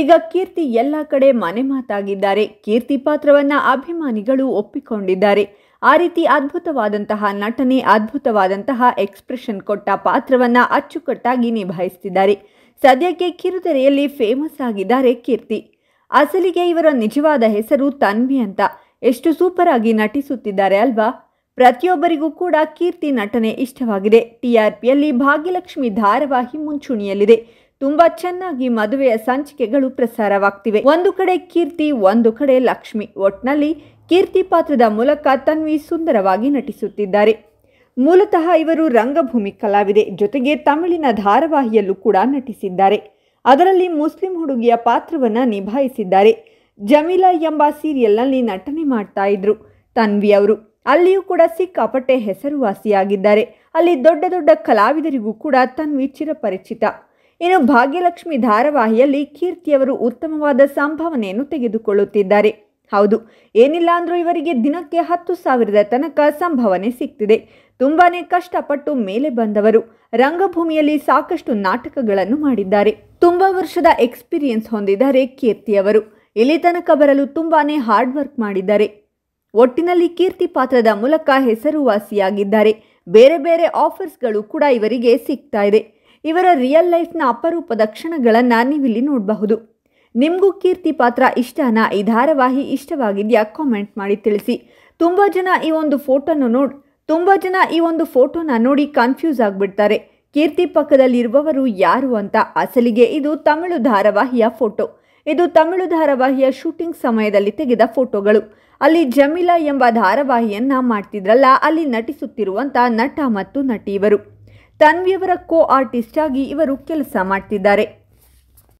ಈಗ ಕೀರ್ತಿ ಎಲ್ಲ ಕಡೆ ಮನೆ ಮಾತಾಗಿದ್ದಾರೆ ಕೀರ್ತಿ ಪಾತ್ರವನ್ನ ಅಭಿಮಾನಿಗಳು ಒಪ್ಪಿಕೊಂಡಿದ್ದಾರೆ ಆ ರೀತಿ ಅದ್ಭುತವಾದಂತಹ ನಟನೆ ಅದ್ಭುತವಾದಂತಹ ಎಕ್ಸ್ಪ್ರೆಷನ್ ಕೊಟ್ಟ ಪಾತ್ರವನ್ನ ಅಚ್ಚುಕಟ್ಟಾಗಿ ನಿಭಾಯಿಸುತ್ತಿದ್ದಾರೆ ಸದ್ಯಕ್ಕೆ ಕಿರುತೆರೆಯಲ್ಲಿ ಫೇಮಸ್ ಆಗಿದ್ದಾರೆ ಕೀರ್ತಿ ಅಸಲಿಗೆ ಇವರ ನಿಜವಾದ ಹೆಸರು ತನ್ವಿ ಅಂತ ಎಷ್ಟು ಸೂಪರ್ ಆಗಿ ನಟಿಸುತ್ತಿದ್ದಾರೆ ಅಲ್ವಾ ಪ್ರತಿಯೊಬ್ಬರಿಗೂ ಕೂಡ ಕೀರ್ತಿ ನಟನೆ ಇಷ್ಟವಾಗಿದೆ ಟಿಆರ್ಪಿಯಲ್ಲಿ ಭಾಗ್ಯಲಕ್ಷ್ಮಿ ಧಾರಾವಾಹಿ ಮುಂಚೂಣಿಯಲ್ಲಿದೆ ತುಂಬಾ ಚೆನ್ನಾಗಿ ಮದುವೆಯ ಸಂಚಿಕೆಗಳು ಪ್ರಸಾರವಾಗ್ತಿವೆ ಒಂದು ಕಡೆ ಕೀರ್ತಿ ಒಂದು ಕಡೆ ಲಕ್ಷ್ಮಿ ಒಟ್ನಲ್ಲಿ ಕೀರ್ತಿ ಪಾತ್ರದ ಮೂಲಕ ತನ್ವಿ ಸುಂದರವಾಗಿ ನಟಿಸುತ್ತಿದ್ದಾರೆ ಮೂಲತಃ ಇವರು ರಂಗಭೂಮಿ ಕಲಾವಿದೆ ಜೊತೆಗೆ ತಮಿಳಿನ ಧಾರಾವಾಹಿಯಲ್ಲೂ ಕೂಡ ನಟಿಸಿದ್ದಾರೆ ಅದರಲ್ಲಿ ಮುಸ್ಲಿಂ ಹುಡುಗಿಯ ಪಾತ್ರವನ್ನು ನಿಭಾಯಿಸಿದ್ದಾರೆ ಜಮೀಲಾ ಎಂಬ ಸೀರಿಯಲ್ನಲ್ಲಿ ನಟನೆ ಮಾಡ್ತಾ ಇದ್ರು ತನ್ವಿ ಅವರು ಅಲ್ಲಿಯೂ ಕೂಡ ಸಿಕ್ಕಾಪಟ್ಟೆ ಹೆಸರುವಾಸಿಯಾಗಿದ್ದಾರೆ ಅಲ್ಲಿ ದೊಡ್ಡ ದೊಡ್ಡ ಕಲಾವಿದರಿಗೂ ಕೂಡ ತನ್ವಿ ಚಿರಪರಿಚಿತ ಇನ್ನು ಭಾಗ್ಯಲಕ್ಷ್ಮಿ ಧಾರಾವಾಹಿಯಲ್ಲಿ ಕೀರ್ತಿಯವರು ಉತ್ತಮವಾದ ಸಂಭಾವನೆಯನ್ನು ತೆಗೆದುಕೊಳ್ಳುತ್ತಿದ್ದಾರೆ ಹೌದು ಏನಿಲ್ಲ ಅಂದರೂ ಇವರಿಗೆ ದಿನಕ್ಕೆ ಹತ್ತು ಸಾವಿರದ ತನಕ ಸಂಭಾವನೆ ಸಿಗ್ತಿದೆ ತುಂಬಾನೇ ಕಷ್ಟಪಟ್ಟು ಮೇಲೆ ಬಂದವರು ರಂಗಭೂಮಿಯಲ್ಲಿ ಸಾಕಷ್ಟು ನಾಟಕಗಳನ್ನು ಮಾಡಿದ್ದಾರೆ ತುಂಬಾ ವರ್ಷದ ಎಕ್ಸ್ಪೀರಿಯನ್ಸ್ ಹೊಂದಿದ್ದಾರೆ ಕೀರ್ತಿಯವರು ಇಲ್ಲಿ ತನಕ ಬರಲು ತುಂಬಾನೇ ಹಾರ್ಡ್ ವರ್ಕ್ ಮಾಡಿದ್ದಾರೆ ಒಟ್ಟಿನಲ್ಲಿ ಕೀರ್ತಿ ಪಾತ್ರದ ಮೂಲಕ ಹೆಸರುವಾಸಿಯಾಗಿದ್ದಾರೆ ಬೇರೆ ಬೇರೆ ಆಫರ್ಸ್ಗಳು ಕೂಡ ಇವರಿಗೆ ಸಿಗ್ತಾ ಇದೆ ಇವರ ರಿಯಲ್ ಲೈಫ್ನ ಅಪರೂಪದ ಕ್ಷಣಗಳನ್ನು ನೀವಿಲ್ಲಿ ನೋಡಬಹುದು ನಿಮಗೂ ಕೀರ್ತಿ ಪಾತ್ರ ಇಷ್ಟನಾ ಈ ಧಾರಾವಾಹಿ ಇಷ್ಟವಾಗಿದೆಯಾ ಕಾಮೆಂಟ್ ಮಾಡಿ ತಿಳಿಸಿ ತುಂಬ ಜನ ಈ ಒಂದು ಫೋಟೋನ ನೋಡಿ ತುಂಬ ಜನ ಈ ಒಂದು ಫೋಟೋನ ನೋಡಿ ಕನ್ಫ್ಯೂಸ್ ಆಗಿಬಿಡ್ತಾರೆ ಕೀರ್ತಿ ಪಕ್ಕದಲ್ಲಿರುವವರು ಯಾರು ಅಂತ ಅಸಲಿಗೆ ಇದು ತಮಿಳು ಧಾರಾವಾಹಿಯ ಫೋಟೋ ಇದು ತಮಿಳು ಧಾರಾವಾಹಿಯ ಶೂಟಿಂಗ್ ಸಮಯದಲ್ಲಿ ತೆಗೆದ ಫೋಟೋಗಳು ಅಲ್ಲಿ ಜಮೀಲಾ ಎಂಬ ಧಾರಾವಾಹಿಯನ್ನ ಮಾಡ್ತಿದ್ರಲ್ಲ ಅಲ್ಲಿ ನಟಿಸುತ್ತಿರುವಂಥ ನಟ ಮತ್ತು ಇವರು ತನ್ವಿಯವರ ಕೋ ಆರ್ಟಿಸ್ಟ್ ಆಗಿ ಇವರು ಕೆಲಸ ಮಾಡ್ತಿದ್ದಾರೆ